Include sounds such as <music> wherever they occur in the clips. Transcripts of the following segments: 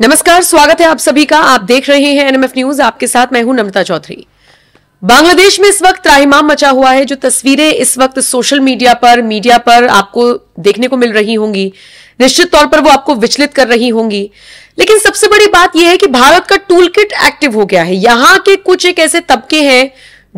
नमस्कार स्वागत है आप सभी का आप देख रहे हैं एनएमएफ न्यूज आपके साथ मैं हूं नमिता चौधरी बांग्लादेश में इस वक्त त्राहिमाम मचा हुआ है जो तस्वीरें इस वक्त सोशल मीडिया पर मीडिया पर आपको देखने को मिल रही होंगी निश्चित तौर पर वो आपको विचलित कर रही होंगी लेकिन सबसे बड़ी बात यह है कि भारत का टूल किट एक्टिव हो गया है यहाँ के कुछ एक ऐसे तबके हैं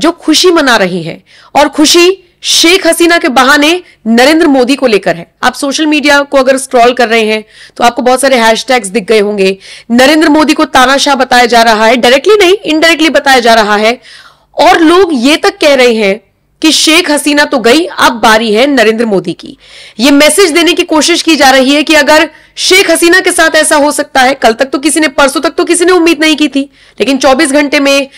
जो खुशी मना रही है और खुशी शेख हसीना के बहाने नरेंद्र मोदी को लेकर है आप सोशल मीडिया को अगर स्क्रॉल कर रहे हैं तो आपको बहुत सारे हैशटैग्स दिख गए होंगे नरेंद्र मोदी को तानाशाह बताया जा रहा है डायरेक्टली नहीं इनडायरेक्टली बताया जा रहा है और लोग ये तक कह रहे हैं कि शेख हसीना तो गई अब बारी है नरेंद्र मोदी की यह मैसेज देने की कोशिश की जा रही है कि अगर शेख हसीना के साथ ऐसा हो सकता है कल तक तो किसी ने परसों तक तो किसी ने उम्मीद नहीं की थी लेकिन 24 घंटे में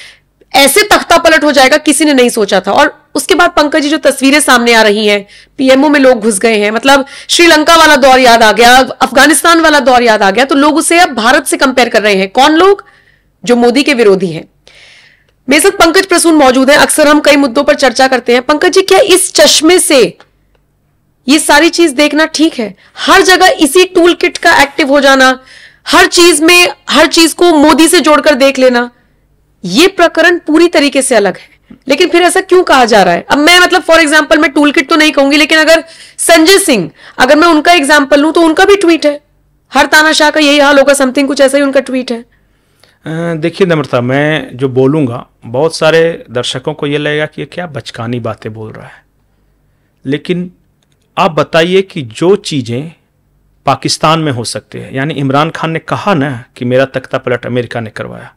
ऐसे तख्ता पलट हो जाएगा किसी ने नहीं सोचा था और उसके बाद पंकज जी जो तस्वीरें सामने आ रही हैं पीएमओ में लोग घुस गए हैं मतलब श्रीलंका वाला दौर याद आ गया अफगानिस्तान वाला दौर याद आ गया तो लोग उसे अब भारत से कंपेयर कर रहे हैं कौन लोग जो मोदी के विरोधी हैं मेरे साथ पंकज प्रसून मौजूद हैं अक्सर हम कई मुद्दों पर चर्चा करते हैं पंकज जी क्या इस चश्मे से ये सारी चीज देखना ठीक है हर जगह इसी टूल किट का एक्टिव हो जाना हर चीज में हर चीज को मोदी से जोड़कर देख लेना यह प्रकरण पूरी तरीके से अलग है लेकिन फिर ऐसा क्यों कहा जा रहा है अब मैं मतलब फॉर एग्जाम्पल मैं टूल किट तो नहीं कहूंगी लेकिन अगर संजय सिंह अगर मैं उनका एग्जाम्पल लू तो उनका भी ट्वीट है हर ताना शाह का यही हाल होगा समथिंग कुछ ऐसा ही उनका ट्वीट है देखिए नम्रता मैं जो बोलूंगा बहुत सारे दर्शकों को यह लगेगा कि ये क्या बचकानी बातें बोल रहा है लेकिन आप बताइए कि जो चीज़ें पाकिस्तान में हो सकती है यानी इमरान खान ने कहा ना कि मेरा तख्ता पलट अमेरिका ने करवाया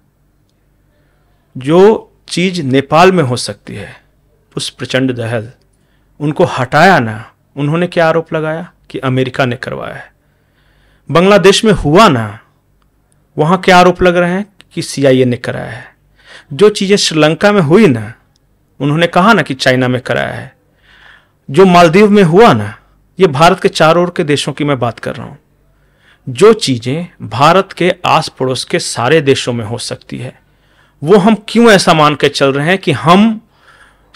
जो चीज नेपाल में हो सकती है उस प्रचंड दहल उनको हटाया ना उन्होंने क्या आरोप लगाया कि अमेरिका ने करवाया है बांग्लादेश में हुआ ना वहां क्या आरोप लग रहे हैं कि सीआईए ने कराया है जो चीज़ें श्रीलंका में हुई ना उन्होंने कहा ना कि चाइना में कराया है जो मालदीव में हुआ ना ये भारत के चारों ओर के देशों की मैं बात कर रहा हूं जो चीज़ें भारत के आस पड़ोस के सारे देशों में हो सकती है वो हम क्यों ऐसा मान के चल रहे हैं कि हम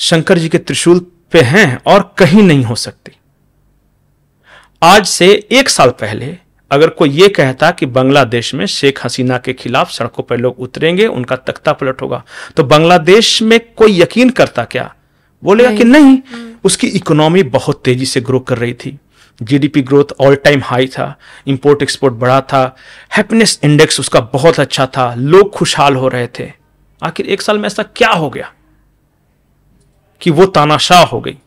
शंकर जी के त्रिशूल पे हैं और कहीं नहीं हो सकती आज से एक साल पहले अगर कोई ये कहता कि बांग्लादेश में शेख हसीना के खिलाफ सड़कों पर लोग उतरेंगे उनका तख्ता पलट होगा तो बांग्लादेश में कोई यकीन करता क्या बोलेगा कि नहीं, नहीं। हम्म। उसकी इकोनॉमी बहुत तेजी से ग्रो कर रही थी GDP growth all time high था इंपोर्ट एक्सपोर्ट बढ़ा था हैप्पीनेस इंडेक्स उसका बहुत अच्छा था लोग खुशहाल हो रहे थे आखिर एक साल में ऐसा क्या हो गया कि वो तानाशाह हो गई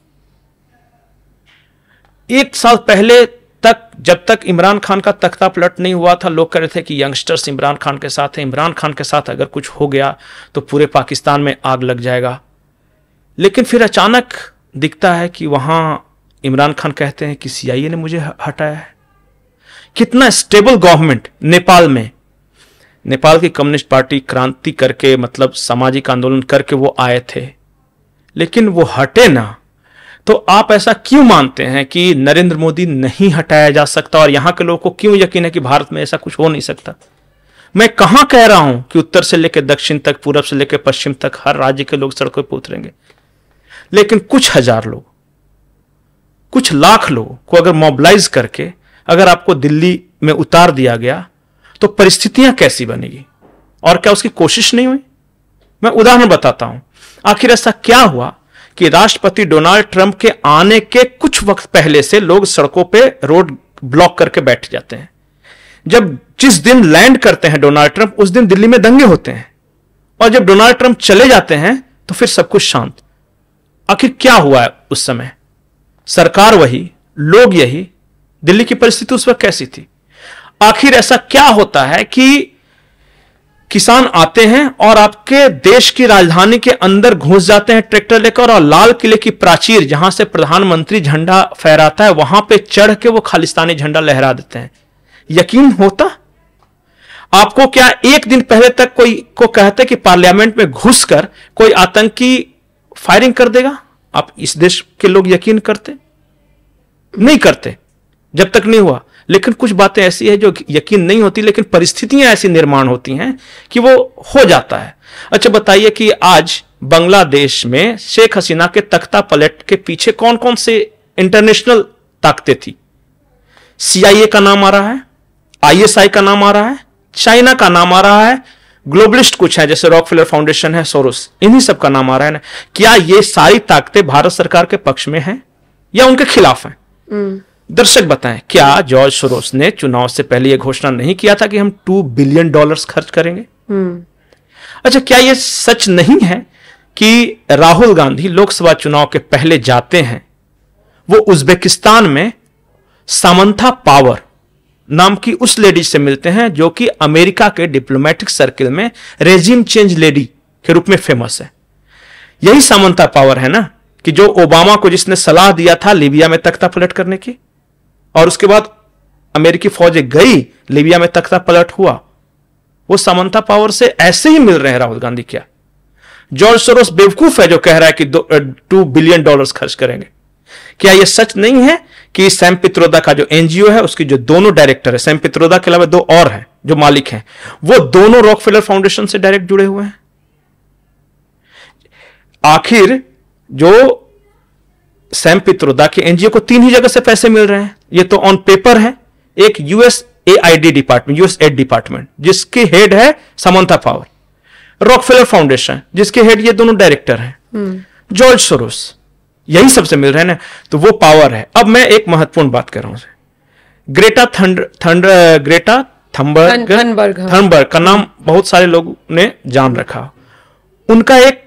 एक साल पहले तक जब तक इमरान खान का तख्ता पलट नहीं हुआ था लोग कह रहे थे कि यंगस्टर्स इमरान खान के साथ हैं इमरान खान के साथ अगर कुछ हो गया तो पूरे पाकिस्तान में आग लग जाएगा लेकिन फिर अचानक दिखता है कि वहां इमरान खान कहते हैं कि सीआईए ने मुझे हटाया है कितना स्टेबल गवर्नमेंट नेपाल में नेपाल की कम्युनिस्ट पार्टी क्रांति करके मतलब सामाजिक आंदोलन करके वो आए थे लेकिन वो हटे ना तो आप ऐसा क्यों मानते हैं कि नरेंद्र मोदी नहीं हटाया जा सकता और यहां के लोगों को क्यों यकीन है कि भारत में ऐसा कुछ हो नहीं सकता मैं कहां कह रहा हूं कि उत्तर से लेकर दक्षिण तक पूर्व से लेकर पश्चिम तक हर राज्य के लोग सड़कों पर उतरेंगे लेकिन कुछ हजार लोग कुछ लाख लोगों को अगर मोबिलाइज करके अगर आपको दिल्ली में उतार दिया गया तो परिस्थितियां कैसी बनेगी और क्या उसकी कोशिश नहीं हुई मैं उदाहरण बताता हूं आखिर ऐसा क्या हुआ कि राष्ट्रपति डोनाल्ड ट्रंप के आने के कुछ वक्त पहले से लोग सड़कों पे रोड ब्लॉक करके बैठ जाते हैं जब जिस दिन लैंड करते हैं डोनाल्ड ट्रंप उस दिन दिल्ली में दंगे होते हैं और जब डोनाल्ड ट्रंप चले जाते हैं तो फिर सब कुछ शांत आखिर क्या हुआ है उस समय सरकार वही लोग यही दिल्ली की परिस्थिति उस वक्त कैसी थी आखिर ऐसा क्या होता है कि किसान आते हैं और आपके देश की राजधानी के अंदर घुस जाते हैं ट्रैक्टर लेकर और लाल किले की प्राचीर जहां से प्रधानमंत्री झंडा फहराता है वहां पे चढ़ के वो खालिस्तानी झंडा लहरा देते हैं यकीन होता आपको क्या एक दिन पहले तक कोई को कहते कि पार्लियामेंट में घुसकर कोई आतंकी फायरिंग कर देगा आप इस देश के लोग यकीन करते नहीं करते जब तक नहीं हुआ लेकिन कुछ बातें ऐसी है जो यकीन नहीं होती लेकिन परिस्थितियां ऐसी निर्माण होती हैं कि वो हो जाता है अच्छा बताइए कि आज बांग्लादेश में शेख हसीना के तख्ता पलट के पीछे कौन कौन से इंटरनेशनल ताकतें थी सीआईए का नाम आ रहा है आईएसआई का नाम आ रहा है चाइना का नाम आ रहा है ग्लोबलिस्ट कुछ है जैसे रॉक फिलर फाउंडेशन है सोरोस इन्हीं सब का नाम आ रहा है ना क्या ये सारी ताकतें भारत सरकार के पक्ष में हैं या उनके खिलाफ हैं हम्म। दर्शक बताएं क्या जॉर्ज सोरोस ने चुनाव से पहले यह घोषणा नहीं किया था कि हम टू बिलियन डॉलर्स खर्च करेंगे हम्म। अच्छा क्या यह सच नहीं है कि राहुल गांधी लोकसभा चुनाव के पहले जाते हैं वो उज्बेकिस्तान में सामंथा पावर नाम की उस लेडी से मिलते हैं जो कि अमेरिका के डिप्लोमेटिक सर्किल में रेजिम चेंज लेडी के रूप में फेमस है यही सामंथा पावर है ना कि जो ओबामा को जिसने सलाह दिया था लीबिया में तख्ता पलट करने की और उसके बाद अमेरिकी फौजें गई लीबिया में तख्ता पलट हुआ वो समंता पावर से ऐसे ही मिल रहे हैं राहुल गांधी क्या जॉर्ज सोरोस बेवकूफ है जो कह रहा है कि टू बिलियन डॉलर्स खर्च करेंगे क्या यह सच नहीं है कि सैम पित्रोदा का जो एनजीओ है उसकी जो दोनों डायरेक्टर है सैम पित्रोदा के अलावा दो और हैं जो मालिक हैं वो दोनों रॉकफेलर फाउंडेशन से डायरेक्ट जुड़े हुए हैं आखिर जो सैम पित्रोदा के एनजीओ को तीन ही जगह से पैसे मिल रहे हैं ये तो ऑन पेपर है एक US A department USAID department जिसकी हेड है समंथा पावर रॉकफेलर फाउंडेशन जिसके हेड ये दोनों डायरेक्टर हैं जॉर्ज हम्म। सोरोस यही सबसे मिल रहे हैं ना तो वो पावर है अब मैं एक महत्वपूर्ण बात कर रहा हूं ग्रेटा थंड थंड ग्रेटा थम्बर्ग थम्बर्ग का नाम बहुत सारे लोगों ने जान रखा उनका एक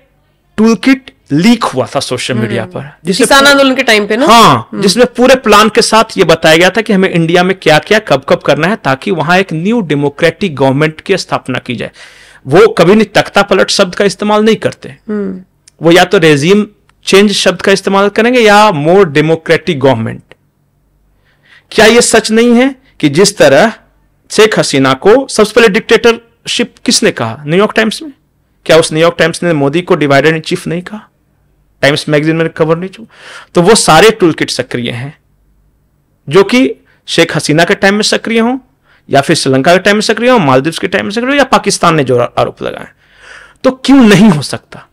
टूल किट लीक हुआ था सोशल मीडिया हम्म। पर किसान आंदोलन के टाइम पे ना हाँ हम्म। जिसमें पूरे प्लान के साथ ये बताया गया था कि हमें इंडिया में क्या क्या कब कब करना है ताकि वहां एक न्यू डेमोक्रेटिक गवर्नमेंट की स्थापना की जाए वो कभी नहीं तख्ता पलट शब्द का इस्तेमाल नहीं करते हम्म। वो या तो रेजीम चेंज शब्द का इस्तेमाल करेंगे या मोर डेमोक्रेटिक गवर्नमेंट क्या यह सच नहीं है कि जिस तरह शेख हसीना को सबसे पहले डिक्टेटरशिप किसने कहा न्यूयॉर्क टाइम्स में क्या उस न्यूयॉर्क टाइम्स ने मोदी को डिवाइडेड इन चीफ नहीं कहा टाइम्स मैगजीन में खबर नहीं चू तो वो सारे टूल किट सक्रिय हैं जो कि शेख हसीना के टाइम में सक्रिय हों या फिर श्रीलंका के टाइम में सक्रिय हो मालदीव के टाइम में सक्रिय हो या पाकिस्तान ने जो आरोप लगाए तो क्यों नहीं हो सकता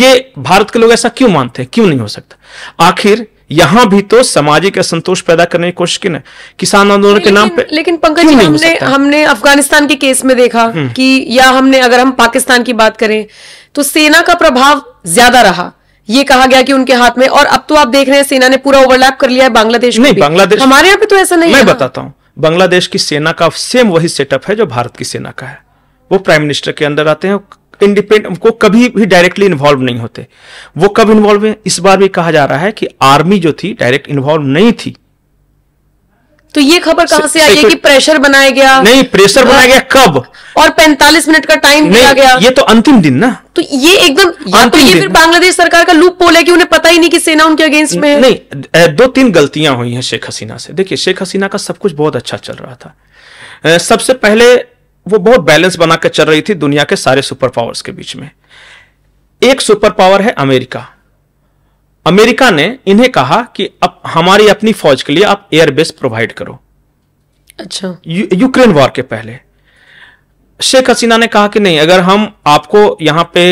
ये भारत के लोग ऐसा क्यों मानते हैं क्यों नहीं हो सकता आखिर यहां भी तो सामाजिक असंतोष पैदा करने की कोशिश की ना किसान आंदोलन के नाम पे लेकिन पंकज जी हमने हमने अफगानिस्तान के केस में देखा हम्म। कि या हमने अगर हम पाकिस्तान की बात करें तो सेना का प्रभाव ज्यादा रहा ये कहा गया कि उनके हाथ में और अब तो आप देख रहे हैं सेना ने पूरा ओवरलैप कर लिया है बांग्लादेश नहीं बांग्लादेश हमारे यहाँ पे तो ऐसा नहीं मैं बताता हूँ बांग्लादेश की सेना का सेम वही सेटअप है जो भारत की सेना का है वो प्राइम मिनिस्टर के अंदर आते हैं इंडिपेंडेंट को कभी भी डायरेक्टली इन्वॉल्व नहीं होते वो कब इन्वॉल्व है इस बार भी कहा जा रहा है कि आर्मी जो थी डायरेक्ट इन्वॉल्व नहीं थी तो ये खबर कहां से आई है कि प्रेशर बनाया गया नहीं प्रेशर बनाया गया कब और 45 मिनट का टाइम दिया गया ये तो अंतिम दिन ना तो ये एकदम तो ये फिर बांग्लादेश सरकार का लूप पोल है कि उन्हें पता ही नहीं कि सेना उनके अगेंस्ट में है नहीं दो तीन गलतियां हुई हैं शेख हसीना से देखिए शेख हसीना का सब कुछ बहुत अच्छा चल रहा था सबसे पहले वो बहुत बैलेंस बनाकर चल रही थी दुनिया के सारे सुपर पावर्स के बीच में एक सुपर पावर है अमेरिका अमेरिका ने इन्हें कहा कि अब हमारी अपनी फौज के लिए आप एयरबेस प्रोवाइड करो अच्छा यू, यूक्रेन वॉर के पहले शेख हसीना ने कहा कि नहीं अगर हम आपको यहां पे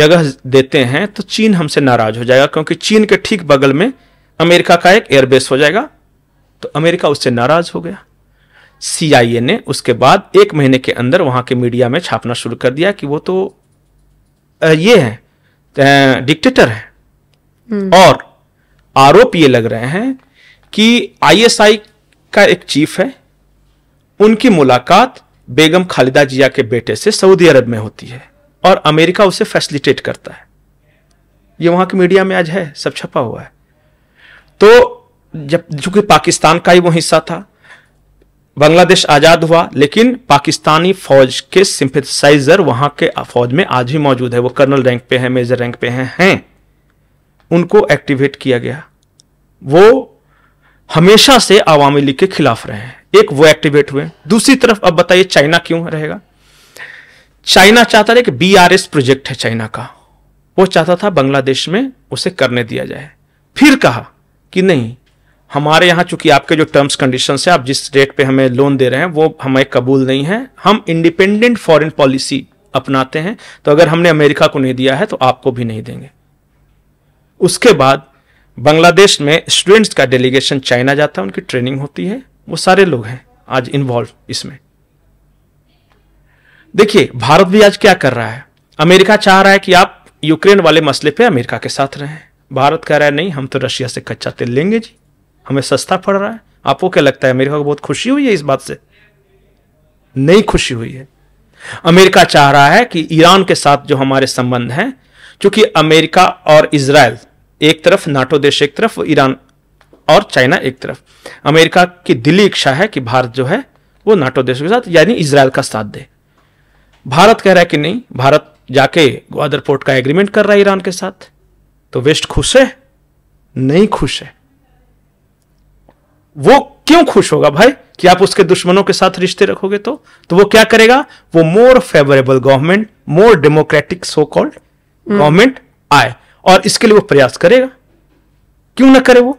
जगह देते हैं तो चीन हमसे नाराज हो जाएगा क्योंकि चीन के ठीक बगल में अमेरिका का एक एयरबेस हो जाएगा तो अमेरिका उससे नाराज हो गया सीआईए ने उसके बाद एक महीने के अंदर वहां के मीडिया में छापना शुरू कर दिया कि वो तो ये है डिक्टेटर है और आरोप ये लग रहे हैं कि आईएसआई का एक चीफ है उनकी मुलाकात बेगम खालिदा जिया के बेटे से सऊदी अरब में होती है और अमेरिका उसे फैसिलिटेट करता है ये वहां की मीडिया में आज है सब छपा हुआ है तो जब चूंकि पाकिस्तान का ही वो हिस्सा था बांग्लादेश आजाद हुआ लेकिन पाकिस्तानी फौज के सिंपथसाइजर वहां के फौज में आज भी मौजूद है वो कर्नल रैंक पे है मेजर रैंक पे हैं हैं उनको एक्टिवेट किया गया वो हमेशा से आवामी लीग के खिलाफ रहे हैं एक वो एक्टिवेट हुए दूसरी तरफ अब बताइए चाइना क्यों रहेगा चाइना चाहता था कि बी आर एस प्रोजेक्ट है चाइना का वो चाहता था बांग्लादेश में उसे करने दिया जाए फिर कहा कि नहीं हमारे यहां चूंकि आपके जो टर्म्स कंडीशन है आप जिस रेट पे हमें लोन दे रहे हैं वो हमें कबूल नहीं है हम इंडिपेंडेंट फॉरेन पॉलिसी अपनाते हैं तो अगर हमने अमेरिका को नहीं दिया है तो आपको भी नहीं देंगे उसके बाद बांग्लादेश में स्टूडेंट्स का डेलीगेशन चाइना जाता है उनकी ट्रेनिंग होती है वो सारे लोग हैं आज इन्वॉल्व इसमें देखिए भारत भी आज क्या कर रहा है अमेरिका चाह रहा है कि आप यूक्रेन वाले मसले पे अमेरिका के साथ रहें भारत कह रहा है नहीं हम तो रशिया से कच्चा तेल लेंगे जी हमें सस्ता पड़ रहा है आपको क्या लगता है अमेरिका को बहुत खुशी हुई है इस बात से नहीं खुशी हुई है अमेरिका चाह रहा है कि ईरान के साथ जो हमारे संबंध हैं क्योंकि अमेरिका और इसराइल एक तरफ नाटो देश एक तरफ ईरान और चाइना एक तरफ अमेरिका की दिली इच्छा है कि भारत जो है वो नाटो देश के साथ यानी इसराइल का साथ दे भारत कह रहा है कि नहीं भारत जाके ग्वादर पोर्ट का एग्रीमेंट कर रहा है ईरान के साथ तो वेस्ट खुश है नहीं खुश है वो क्यों खुश होगा भाई कि आप उसके दुश्मनों के साथ रिश्ते रखोगे तो तो वो क्या करेगा वो more favourable government more democratic so called hmm. Government आए और इसके लिए वो प्रयास करेगा क्यों ना करे वो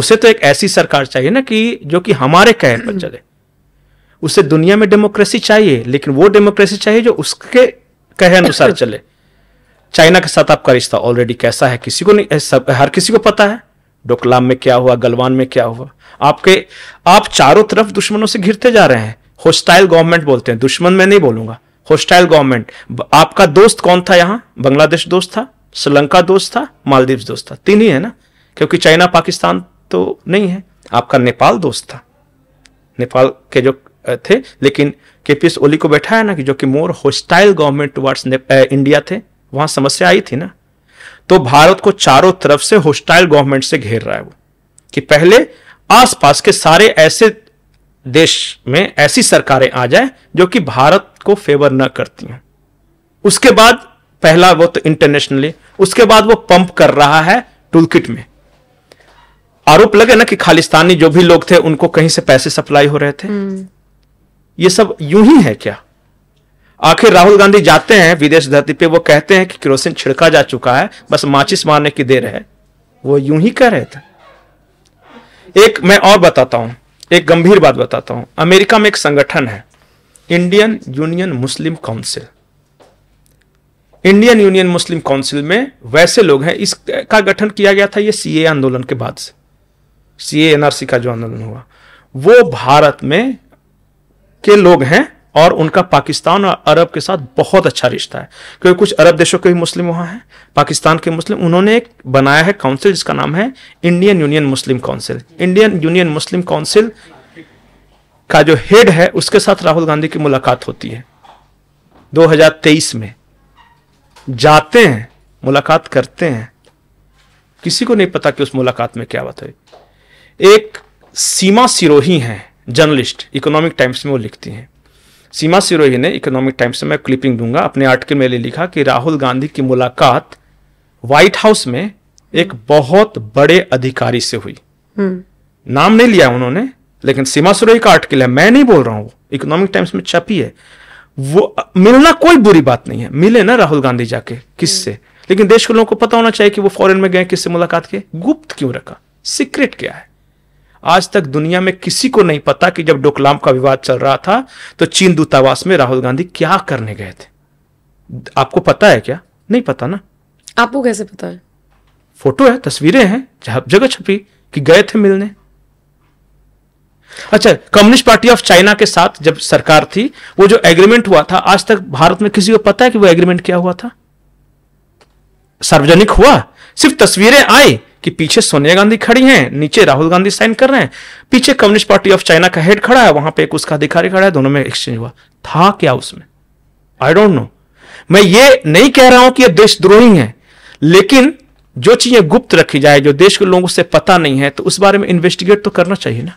उसे तो एक ऐसी सरकार चाहिए ना कि जो कि हमारे कहने पर चले उसे दुनिया में डेमोक्रेसी चाहिए लेकिन वो डेमोक्रेसी चाहिए जो उसके कहे अनुसार चले चाइना के साथ आपका रिश्ता ऑलरेडी कैसा है किसी को नहीं सब हर किसी को पता है डोकलाम में क्या हुआ गलवान में क्या हुआ आपके आप चारों तरफ दुश्मनों से घिरते जा रहे हैं होस्टाइल गवर्नमेंट बोलते हैं दुश्मन मैं नहीं बोलूंगा होस्टाइल गवर्नमेंट आपका दोस्त कौन था यहां बांग्लादेश दोस्त था श्रीलंका दोस्त था मालदीव दोस्त था तीन ही है ना क्योंकि चाइना पाकिस्तान तो नहीं है आपका नेपाल दोस्त था नेपाल के जो थे लेकिन के एस ओली को बैठा है ना कि जो कि more hostile government towards India थे वहां समस्या आई थी ना तो भारत को चारों तरफ से होस्टाइल गवर्नमेंट से घेर रहा है वो कि पहले आसपास के सारे ऐसे देश में ऐसी सरकारें आ जाए जो कि भारत को फेवर न करती हैं उसके बाद पहला वो तो इंटरनेशनली उसके बाद वो पंप कर रहा है टूल में आरोप लगे ना कि खालिस्तानी जो भी लोग थे उनको कहीं से पैसे सप्लाई हो रहे थे हम्म। ये सब यूं ही है क्या आखिर राहुल गांधी जाते हैं विदेश धरती पे वो कहते हैं कि किरोसिन छिड़का जा चुका है बस माचिस मारने की देर है वो यूं ही कह रहे थे एक मैं और बताता हूं एक गंभीर बात बताता हूं अमेरिका में एक संगठन है Indian Union Muslim Council Indian Union Muslim Council में वैसे लोग हैं इसका गठन किया गया था यह सीए आंदोलन के बाद से सीए एनआरसी का जो आंदोलन हुआ वो भारत में के लोग हैं और उनका पाकिस्तान और अरब के साथ बहुत अच्छा रिश्ता है क्योंकि कुछ अरब देशों के भी मुस्लिम वहां हैं पाकिस्तान के मुस्लिम उन्होंने एक बनाया है काउंसिल जिसका नाम है Indian Union Muslim Council Indian Union Muslim Council का जो हेड है उसके साथ राहुल गांधी की मुलाकात होती है 2023 में जाते हैं मुलाकात करते हैं किसी को नहीं पता कि उस मुलाकात में क्या बात हुई एक सीमा सिरोही हैं जर्नलिस्ट इकोनॉमिक टाइम्स में वो लिखती हैं सीमा सिरोही ने इकोनॉमिक टाइम्स में क्लिपिंग दूंगा अपने आर्टिकल में लिखा कि राहुल गांधी की मुलाकात व्हाइट हाउस में एक हम्म। बहुत बड़े अधिकारी से हुई हम्म। नाम नहीं लिया उन्होंने लेकिन सीमा सुरोही का आर्टिकल है मैं नहीं बोल रहा हूँ इकोनॉमिक टाइम्स में छपी है वो मिलना कोई बुरी बात नहीं है मिले ना राहुल गांधी जाके किससे हम्म। लेकिन देश के लोगों को पता होना चाहिए कि वो फॉरेन में गए किससे मुलाकात के गुप्त क्यों रखा सीक्रेट क्या है आज तक दुनिया में किसी को नहीं पता कि जब डोकलाम का विवाद चल रहा था तो चीन दूतावास में राहुल गांधी क्या करने गए थे आपको पता है क्या नहीं पता ना आपको कैसे पता है फोटो है तस्वीरें हैं जगह छपी कि गए थे मिलने अच्छा कम्युनिस्ट पार्टी ऑफ चाइना के साथ जब सरकार थी वो जो एग्रीमेंट हुआ था आज तक भारत में किसी को पता है कि वो एग्रीमेंट क्या हुआ था सार्वजनिक हुआ सिर्फ तस्वीरें आई कि पीछे सोनिया गांधी खड़ी हैं नीचे राहुल गांधी साइन कर रहे हैं पीछे कम्युनिस्ट पार्टी ऑफ चाइना का हेड खड़ा है वहां पे एक उसका अधिकारी खड़ा है दोनों में एक्सचेंज हुआ था क्या उसमें आई डोंट नो मैं ये नहीं कह रहा हूं कि यह देशद्रोही है लेकिन जो चीजें गुप्त रखी जाए जो देश के लोगों से पता नहीं है तो उस बारे में इन्वेस्टिगेट तो करना चाहिए ना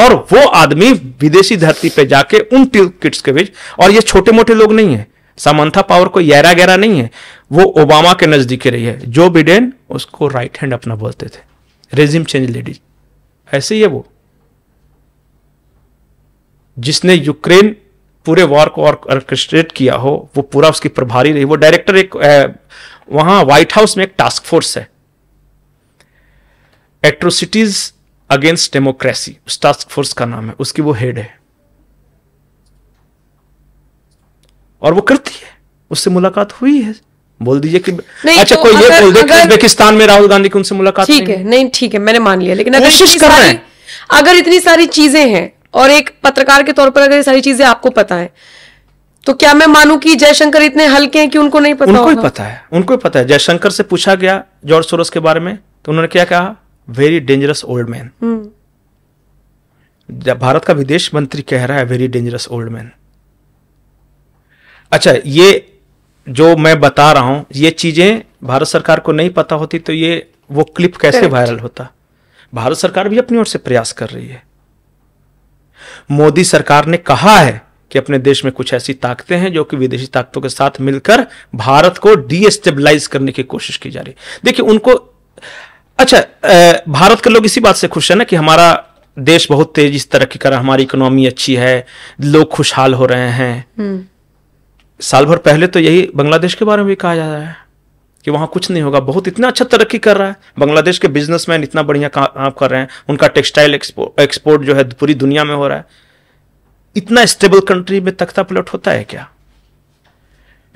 और वो आदमी विदेशी धरती पे जाके उन टिल किट्स के बीच और ये छोटे मोटे लोग नहीं है सामंथा पावर को यारा गहरा नहीं है वो ओबामा के नजदीक रही है जो बिडेन उसको राइट हैंड अपना बोलते थे रेजिम चेंज लेडीज ऐसे ही है वो जिसने यूक्रेन पूरे वॉर को ऑर्केस्ट्रेट किया हो वो पूरा उसकी प्रभारी रही वो डायरेक्टर एक वहां व्हाइट हाउस में एक टास्क फोर्स है एट्रोसिटीज अगेंस्ट डेमोक्रेसी उस टास्क फोर्स का नाम है उसकी वो हेड है और वो करती है उससे मुलाकात हुई है बोल दीजिए कि अच्छा तो कोई अगर, ये बोल दे कि उज्बेकिस्तान में राहुल गांधी की उनसे मुलाकात ठीक है नहीं ठीक है मैंने मान लिया लेकिन अगर इतनी सारी अगर इतनी सारी चीजें हैं और एक पत्रकार के तौर पर अगर ये सारी चीजें आपको पता है तो क्या मैं मानू कि जयशंकर इतने हल्के हैं कि उनको नहीं पता उनको ही पता है उनको ही पता है जयशंकर से पूछा गया जॉर्ज सोरस के बारे में तो उन्होंने क्या कहा very dangerous old man Bharat का विदेश मंत्री कह रहा है वेरी डेंजरस ओल्ड मैन अच्छा ये जो मैं बता रहा हूं ये चीज़ें भारत सरकार को नहीं पता होती तो ये वो क्लिप कैसे वायरल होता भारत सरकार भी अपनी ओर से प्रयास कर रही है मोदी सरकार ने कहा है कि अपने देश में कुछ ऐसी ताकतें हैं जो कि विदेशी ताकतों के साथ मिलकर भारत को डीस्टेबलाइज करने की कोशिश की जा रही है देखिए उनको अच्छा भारत के लोग इसी बात से खुश है ना कि हमारा देश बहुत तेजी से तरक्की कर रहा है हमारी इकोनॉमी अच्छी है लोग खुशहाल हो रहे हैं हम्म। साल भर पहले तो यही बांग्लादेश के बारे में भी कहा जा रहा है कि वहाँ कुछ नहीं होगा बहुत इतना अच्छा तरक्की कर रहा है बांग्लादेश के बिजनेसमैन इतना बढ़िया काम कर रहे हैं उनका टेक्सटाइल एक्सपोर्ट जो है पूरी दुनिया में हो रहा है इतना स्टेबल कंट्री में तख्ता पलट होता है क्या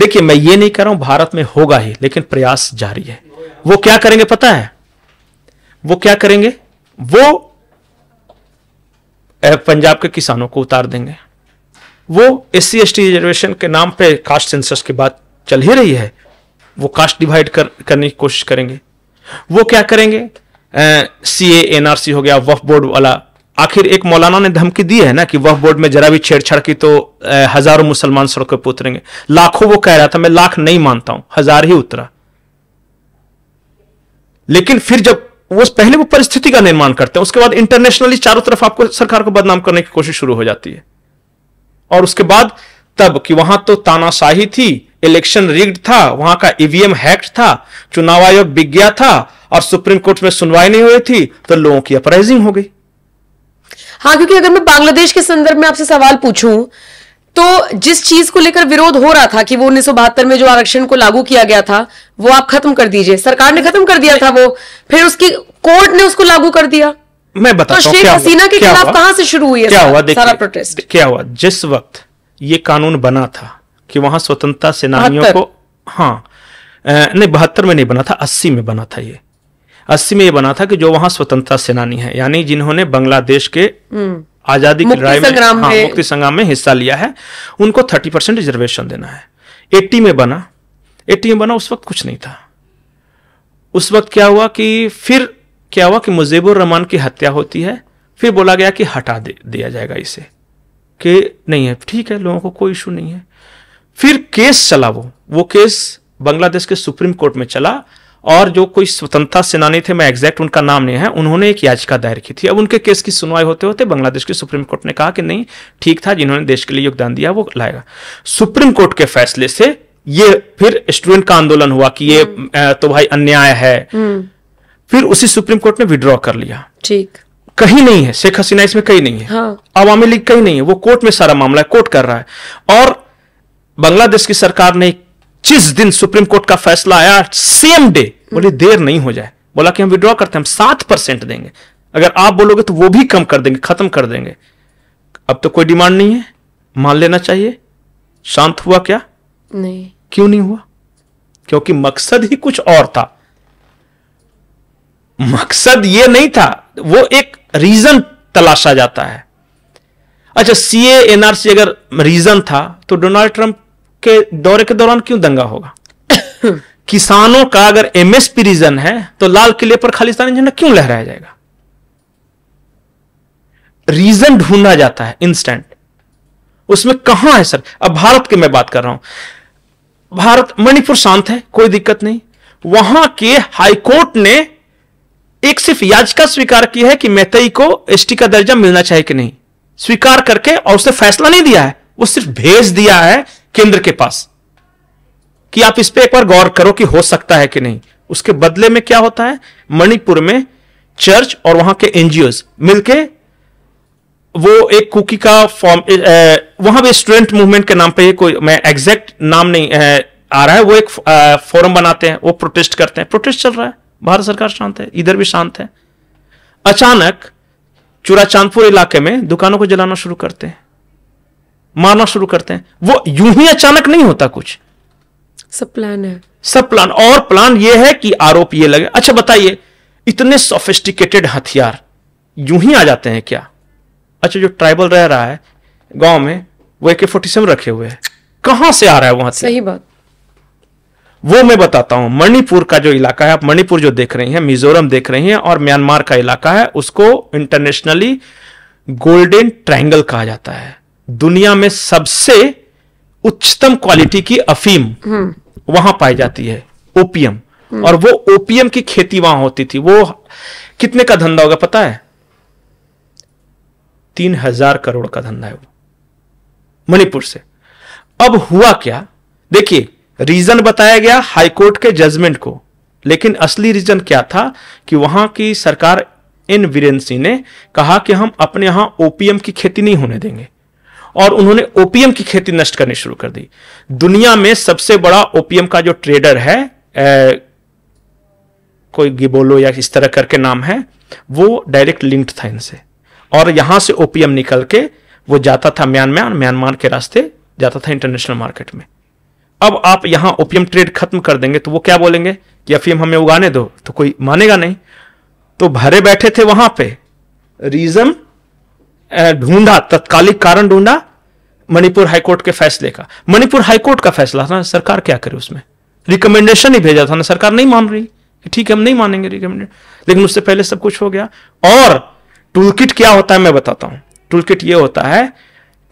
देखिए मैं ये नहीं कह रहा हूं भारत में होगा ही लेकिन प्रयास जारी है वो क्या करेंगे पता है वो क्या करेंगे वो पंजाब के किसानों को उतार देंगे वो S C S T reservation के नाम पे कास्ट सेंसस की बात चल ही रही है वो कास्ट डिवाइड कर, करने की कोशिश करेंगे वो क्या करेंगे सी एन आर सी हो गया वफ बोर्ड वाला आखिर एक मौलाना ने धमकी दी है ना कि वफ बोर्ड में जरा भी छेड़छाड़ की तो आ, हजारों मुसलमान सड़कों पर उतरेंगे लाखों वो कह रहा था मैं लाख नहीं मानता हूं हजार ही उतरा लेकिन फिर जब वो पहले वो परिस्थिति का निर्माण करते हैं उसके बाद इंटरनेशनली चारों तरफ आपको सरकार को बदनाम करने की कोशिश शुरू हो जाती है और उसके बाद तब कि वहां तो तानाशाही थी इलेक्शन रिग्ड था वहां का ईवीएम e हैक्ड था चुनाव आयोग बिक गया था और सुप्रीम कोर्ट में सुनवाई नहीं हुई थी तो लोगों की अपराइजिंग हो गई हाँ क्योंकि अगर मैं बांग्लादेश के संदर्भ में आपसे सवाल पूछूं तो जिस चीज को लेकर विरोध हो रहा था कि वो उन्नीस में जो आरक्षण को लागू किया गया था वो आप खत्म कर दीजिए सरकार ने खत्म कर दिया था वो फिर उसकी कोर्ट ने उसको लागू कर दिया मैं बताता तो शेख हसीना के खिलाफ कहां से शुरू हुई क्या हुआ सारा प्रोटेस्ट क्या हुआ जिस वक्त ये कानून बना था कि वहां स्वतंत्रता सेनानियों को हाँ नहीं बहत्तर में नहीं बना था अस्सी में बना था ये अस्सी में ये बना था कि जो वहां स्वतंत्रता सेनानी है यानी जिन्होंने बांग्लादेश के हम्म। आजादी की लड़ाई में हाँ, मुक्ति संग्राम में हिस्सा लिया है उनको थर्टी परसेंट रिजर्वेशन देना है एट्टी में बना एट्टी में बना उस वक्त कुछ नहीं था उस वक्त क्या हुआ कि फिर क्या हुआ कि मुजीबुर रहमान की हत्या होती है फिर बोला गया कि हटा दे दिया जाएगा इसे कि नहीं है ठीक है लोगों को कोई इशू नहीं है फिर केस चला वो वो केस बांग्लादेश के सुप्रीम कोर्ट में चला और जो कोई स्वतंत्रता सेनानी थे मैं एग्जैक्ट उनका नाम नहीं है उन्होंने एक याचिका दायर की थी अब उनके केस की सुनवाई होते होते बांग्लादेश के सुप्रीम कोर्ट ने कहा कि नहीं ठीक था जिन्होंने देश के लिए योगदान दिया वो लाएगा सुप्रीम कोर्ट के फैसले से ये फिर स्टूडेंट का आंदोलन हुआ कि ये हम्म। तो भाई अन्याय है हम्म। फिर उसी सुप्रीम कोर्ट ने विड्रॉ कर लिया ठीक कहीं नहीं है शेख हसीना इसमें कहीं नहीं है हाँ। आवामी लीग कहीं नहीं है वो कोर्ट में सारा मामला है कोर्ट कर रहा है और बांग्लादेश की सरकार ने जिस दिन सुप्रीम कोर्ट का फैसला आया सेम डे बोले देर नहीं हो जाए बोला कि हम विड्रॉ करते हैं हम सात परसेंट देंगे अगर आप बोलोगे तो वो भी कम कर देंगे खत्म कर देंगे अब तो कोई डिमांड नहीं है मान लेना चाहिए शांत हुआ क्या नहीं क्यों नहीं हुआ क्योंकि मकसद ही कुछ और था मकसद ये नहीं था वो एक रीजन तलाशा जाता है अच्छा सी एनआरसी अगर रीजन था तो डोनाल्ड ट्रंप के दौरे के दौरान क्यों दंगा होगा <coughs> किसानों का अगर एमएसपी रीजन है तो लाल किले पर खालिस्तानी झंडा क्यों लहराया जाएगा रीजन ढूंढा जाता है इंस्टेंट उसमें कहां है सर अब भारत की मैं बात कर रहा हूं भारत मणिपुर शांत है कोई दिक्कत नहीं वहां के हाईकोर्ट ने एक सिर्फ याचिका स्वीकार की है कि मेतई को एसटी का दर्जा मिलना चाहिए कि नहीं स्वीकार करके और उसने फैसला नहीं दिया है वो सिर्फ भेज दिया है केंद्र के पास कि आप इस पर एक बार गौर करो कि हो सकता है कि नहीं उसके बदले में क्या होता है मणिपुर में चर्च और वहां के एनजीओ मिलके वो एक कुकी का फॉर्म वहां भी स्टूडेंट मूवमेंट के नाम पे कोई मैं एग्जैक्ट नाम नहीं आ, रहा है वो एक फॉरम बनाते हैं वो प्रोटेस्ट करते हैं प्रोटेस्ट चल रहा है भारत सरकार शांत है इधर भी शांत है अचानक चूरा चांदपुर इलाके में दुकानों को जलाना शुरू करते हैं मारना शुरू करते हैं वो यूं ही अचानक नहीं होता कुछ सब प्लान है सब प्लान और प्लान ये है कि आरोप ये लगे अच्छा बताइए इतने सोफिस्टिकेटेड हथियार यूं ही आ जाते हैं क्या अच्छा जो ट्राइबल रह रहा है गांव में वो ए के फोर्टी सेवन रखे हुए हैं कहां से आ रहा है वहां से सही बात वो मैं बताता हूं मणिपुर का जो इलाका है आप मणिपुर जो देख रहे हैं मिजोरम देख रहे हैं और म्यांमार का इलाका है उसको इंटरनेशनली गोल्डन ट्रायंगल कहा जाता है दुनिया में सबसे उच्चतम क्वालिटी की अफीम हम्म। वहां पाई जाती है ओपियम हम्म। और वो ओपियम की खेती वहां होती थी वो कितने का धंधा होगा पता है तीन हजार करोड़ का धंधा है वो मणिपुर से अब हुआ क्या देखिए रीजन बताया गया हाईकोर्ट के जजमेंट को लेकिन असली रीजन क्या था कि वहां की सरकार इन वीरेन सिंह ने कहा कि हम अपने यहां ओपीएम की खेती नहीं होने देंगे और उन्होंने ओपीएम की खेती नष्ट करनी शुरू कर दी दुनिया में सबसे बड़ा ओपीएम का जो ट्रेडर है ए, कोई गिबोलो या इस तरह करके नाम है वो डायरेक्ट लिंक्ड था इनसे और यहां से ओपीएम निकल के वो जाता था म्यांमार म्यांमार के रास्ते जाता था इंटरनेशनल मार्केट में अब आप यहां ओपियम ट्रेड खत्म कर देंगे तो वो क्या बोलेंगे कि अफीम हमें उगाने दो तो कोई मानेगा नहीं तो भरे बैठे थे वहां पे रीजन ढूंढा तत्कालिक कारण ढूंढा मणिपुर हाईकोर्ट के फैसले का मणिपुर हाईकोर्ट का फैसला था ना सरकार क्या करे उसमें रिकमेंडेशन ही भेजा था ना सरकार नहीं मान रही ठीक है हम नहीं मानेंगे रिकमेंडेशन लेकिन उससे पहले सब कुछ हो गया और टूल क्या होता है मैं बताता हूं टूल ये होता है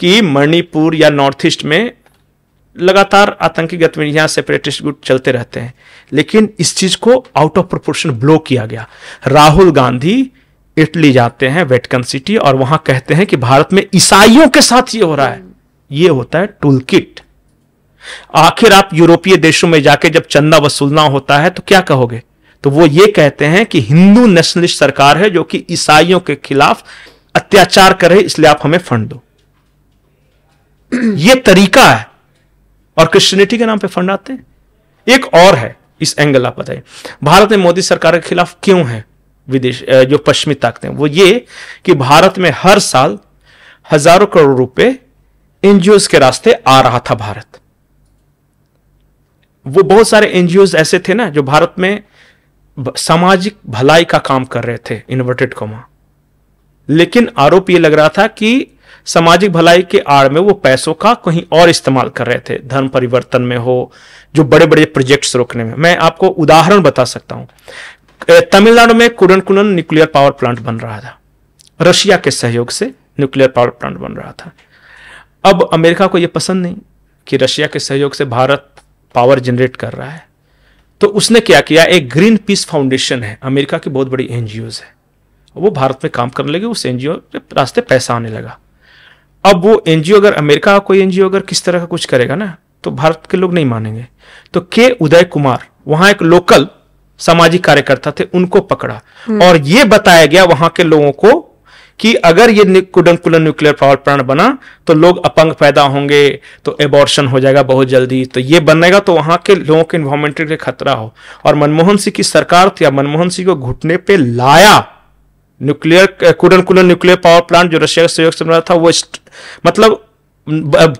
कि मणिपुर या नॉर्थ ईस्ट में लगातार आतंकी गतिविधियां सेपरेटिस्ट गुट चलते रहते हैं लेकिन इस चीज को आउट ऑफ प्रोपोर्शन ब्लो किया गया राहुल गांधी इटली जाते हैं वेटकन सिटी और वहां कहते हैं कि भारत में ईसाइयों के साथ ये हो रहा है ये होता है टूल किट आखिर आप यूरोपीय देशों में जाके जब चंदा वसूलना होता है तो क्या कहोगे तो वो ये कहते हैं कि हिंदू नेशनलिस्ट सरकार है जो कि ईसाइयों के खिलाफ अत्याचार करे इसलिए आप हमें फंड दो ये तरीका है और क्रिश्चियनिटी के नाम पे फंड आते हैं एक और है इस एंगल आप बताइए भारत में मोदी सरकार के खिलाफ क्यों है विदेश जो पश्चिमी ताकतें वो ये कि भारत में हर साल हजारों करोड़ रुपए एनजीओ के रास्ते आ रहा था भारत वो बहुत सारे एनजीओ ऐसे थे ना जो भारत में सामाजिक भलाई का काम कर रहे थे इन्वर्टेड कोमा लेकिन आरोप ये लग रहा था कि सामाजिक भलाई के आड़ में वो पैसों का कहीं और इस्तेमाल कर रहे थे धर्म परिवर्तन में हो जो बड़े बड़े प्रोजेक्ट्स रोकने में मैं आपको उदाहरण बता सकता हूं तमिलनाडु में कुरन कुरन न्यूक्लियर पावर प्लांट बन रहा था रशिया के सहयोग से न्यूक्लियर पावर प्लांट बन रहा था अब अमेरिका को यह पसंद नहीं कि रशिया के सहयोग से भारत पावर जनरेट कर रहा है तो उसने क्या किया एक ग्रीन पीस फाउंडेशन है अमेरिका की बहुत बड़ी एनजीओ है वो भारत में काम करने लगे उस एनजीओ के रास्ते पैसा आने लगा अब वो एनजीओ अगर अमेरिका का कोई एनजीओ अगर किस तरह का कुछ करेगा ना तो भारत के लोग नहीं मानेंगे तो के उदय कुमार वहां एक लोकल सामाजिक कार्यकर्ता थे उनको पकड़ा हम्म। और ये बताया गया वहां के लोगों को कि अगर ये कुडनकुलन न्यूक्लियर पावर प्लांट बना तो लोग अपंग पैदा होंगे तो एबॉर्शन हो जाएगा बहुत जल्दी तो ये बनेगा तो वहां के लोगों के इन्वायरमेंट के खतरा हो और मनमोहन सिंह की सरकार थी मनमोहन सिंह को घुटने पे लाया nuclear Kudankulam nuclear power plant जो रशिया के सहयोग से बना था वो मतलब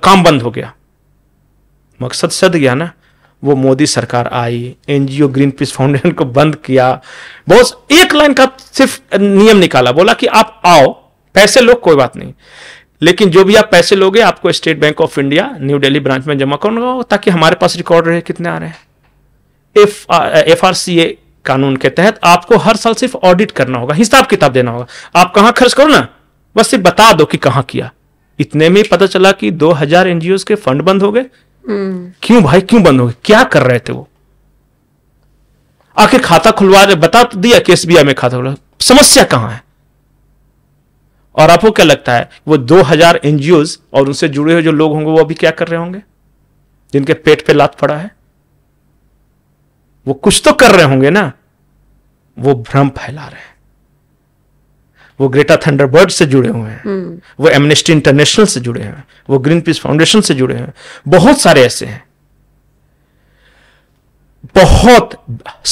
काम बंद हो गया मकसद सद गया ना वो मोदी सरकार आई एनजीओ ग्रीन पीस फाउंडेशन को बंद किया बहुत एक लाइन का सिर्फ नियम निकाला बोला कि आप आओ पैसे लो कोई बात नहीं लेकिन जो भी आप पैसे लोगे आपको State Bank of India New Delhi branch में जमा करूंगा ताकि हमारे पास रिकॉर्ड रहे कितने आ रहे हैं F F R C A कानून के तहत आपको हर साल सिर्फ ऑडिट करना होगा हिसाब किताब देना होगा आप कहां खर्च करो ना बस सिर्फ बता दो कि कहां किया इतने में पता चला कि 2000 एनजीओ के फंड बंद हो गए हम्म। क्यों भाई क्यों बंद हो गए क्या कर रहे थे वो आखिर खाता खुलवा बता तो दिया कि एसबीआई में खाता खुलवा समस्या कहां है और आपको क्या लगता है वो 2000 एनजीओ और उनसे जुड़े हुए जो लोग होंगे वो अभी क्या कर रहे होंगे जिनके पेट पे लात पड़ा है वो कुछ तो कर रहे होंगे ना वो भ्रम फैला रहे हैं वो ग्रेटा थंडरबर्ड से जुड़े हुए हैं हम्म। वो एमनेस्टी इंटरनेशनल से जुड़े हैं वो ग्रीन पीस फाउंडेशन से जुड़े हैं बहुत सारे ऐसे हैं बहुत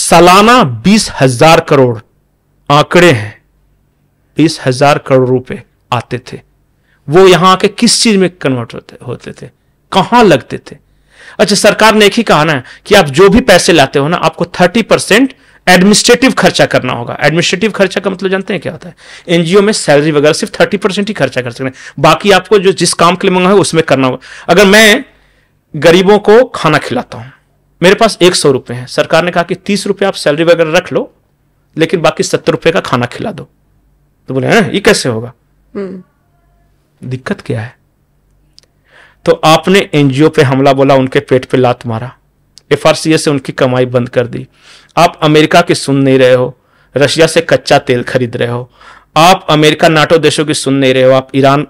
सालाना बीस हजार करोड़ आंकड़े हैं बीस हजार करोड़ रुपए आते थे वो यहां आके किस चीज में कन्वर्ट होते होते थे कहां लगते थे अच्छा सरकार ने एक ही कहा ना कि आप जो भी पैसे लाते हो ना आपको थर्टी परसेंट एडमिनिस्ट्रेटिव खर्चा करना होगा एडमिनिस्ट्रेटिव खर्चा का मतलब जानते हैं क्या होता है एनजीओ में सैलरी वगैरह सिर्फ थर्टी परसेंट ही खर्चा कर सकते हैं बाकी आपको जो जिस काम के लिए मंगा है उसमें करना होगा अगर मैं गरीबों को खाना खिलाता हूं मेरे पास एक सौ रुपए हैं सरकार ने कहा कि तीस रुपये आप सैलरी वगैरह रख लो लेकिन बाकी सत्तर रुपये का खाना खिला दो तो बोले हाँ, ये कैसे होगा हम्म। दिक्कत क्या है तो आपने एनजीओ पे हमला बोला उनके पेट पे लात मारा एफ से उनकी कमाई बंद कर दी आप अमेरिका की सुन नहीं रहे हो रशिया से कच्चा तेल खरीद रहे हो आप अमेरिका नाटो देशों की सुन नहीं रहे हो आप ईरान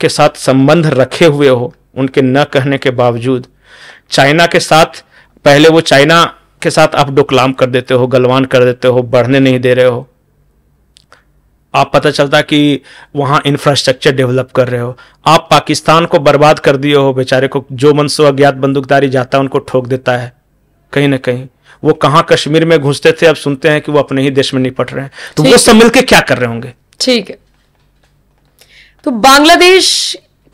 के साथ संबंध रखे हुए हो उनके न कहने के बावजूद चाइना के साथ पहले वो चाइना के साथ आप डोकलाम कर देते हो गलवान कर देते हो बढ़ने नहीं दे रहे हो आप पता चलता कि वहाँ इंफ्रास्ट्रक्चर डेवलप कर रहे हो आप पाकिस्तान को बर्बाद कर दिए हो बेचारे को जो मनसू अज्ञात बंदूकधारी जाता है उनको ठोक देता है कहीं ना कहीं वो कहाँ कश्मीर में घुसते थे अब सुनते हैं कि वो अपने ही देश में निपट रहे हैं तो वो सब मिलकर क्या कर रहे होंगे ठीक है तो बांग्लादेश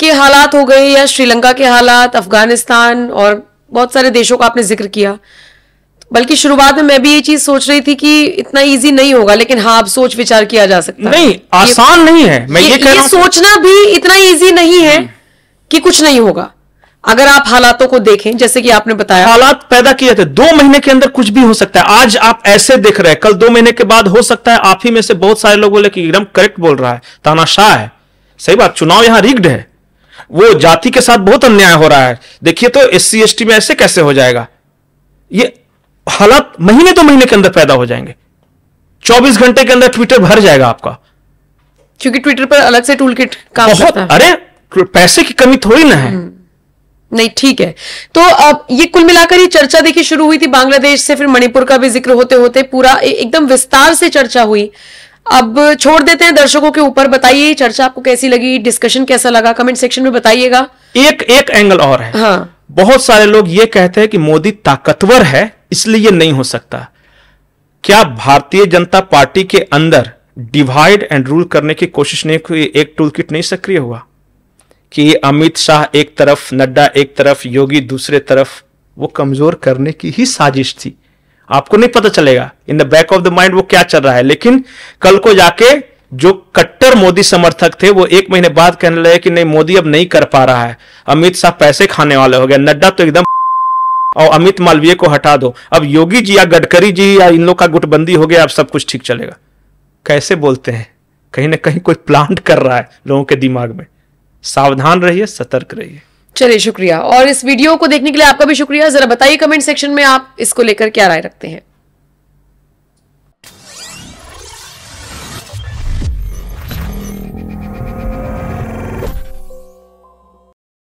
के हालात हो गए या श्रीलंका के हालात अफगानिस्तान और बहुत सारे देशों का आपने जिक्र किया बल्कि शुरुआत में मैं भी ये चीज सोच रही थी कि इतना इजी नहीं होगा लेकिन हाँ अब सोच विचार किया जा सकता नहीं आसान नहीं है मैं ये, ये, कह ये सोचना भी इतना इजी नहीं है हम्म। कि कुछ नहीं होगा अगर आप हालातों को देखें जैसे कि आपने बताया हालात पैदा किए थे दो महीने के अंदर कुछ भी हो सकता है आज आप ऐसे देख रहे हैं कल दो महीने के बाद हो सकता है आप ही में से बहुत सारे लोग बोले कि एकदम करेक्ट बोल रहा है तानाशाह है सही बात चुनाव यहाँ रिग्ड है वो जाति के साथ बहुत अन्याय हो रहा है देखिए तो एस सी में ऐसे कैसे हो जाएगा ये हालात महीने तो महीने के अंदर पैदा हो जाएंगे 24 घंटे के अंदर ट्विटर भर जाएगा आपका क्योंकि ट्विटर पर अलग से टूल किट काम बहुत करता है। अरे पैसे की कमी थोड़ी ना है हम्म। नहीं ठीक है तो अब ये कुल मिलाकर ये चर्चा देखिए शुरू हुई थी बांग्लादेश से फिर मणिपुर का भी जिक्र होते होते पूरा एकदम विस्तार से चर्चा हुई अब छोड़ देते हैं दर्शकों के ऊपर बताइए चर्चा आपको कैसी लगी डिस्कशन कैसा लगा कमेंट सेक्शन में बताइएगा एक एक एंगल और है हाँ बहुत सारे लोग ये कहते हैं कि मोदी ताकतवर है इसलिए नहीं हो सकता क्या भारतीय जनता पार्टी के अंदर डिवाइड एंड रूल करने की कोशिश नहीं कोई एक टूल किट नहीं सक्रिय हुआ कि अमित शाह एक तरफ नड्डा एक तरफ योगी दूसरे तरफ वो कमजोर करने की ही साजिश थी आपको नहीं पता चलेगा in the back of the mind वो क्या चल रहा है लेकिन कल को जाके जो कट्टर मोदी समर्थक थे वो एक महीने बाद कहने लगे कि नहीं मोदी अब नहीं कर पा रहा है अमित शाह पैसे खाने वाले हो गए नड्डा तो एकदम और अमित मालवीय को हटा दो अब योगी जी या गडकरी जी या इन लोग का गुटबंदी हो गया अब सब कुछ ठीक चलेगा कैसे बोलते हैं कहीं ना कहीं कोई प्लांट कर रहा है लोगों के दिमाग में सावधान रहिए सतर्क रहिए चलिए शुक्रिया और इस वीडियो को देखने के लिए आपका भी शुक्रिया जरा बताइए कमेंट सेक्शन में आप इसको लेकर क्या राय रखते हैं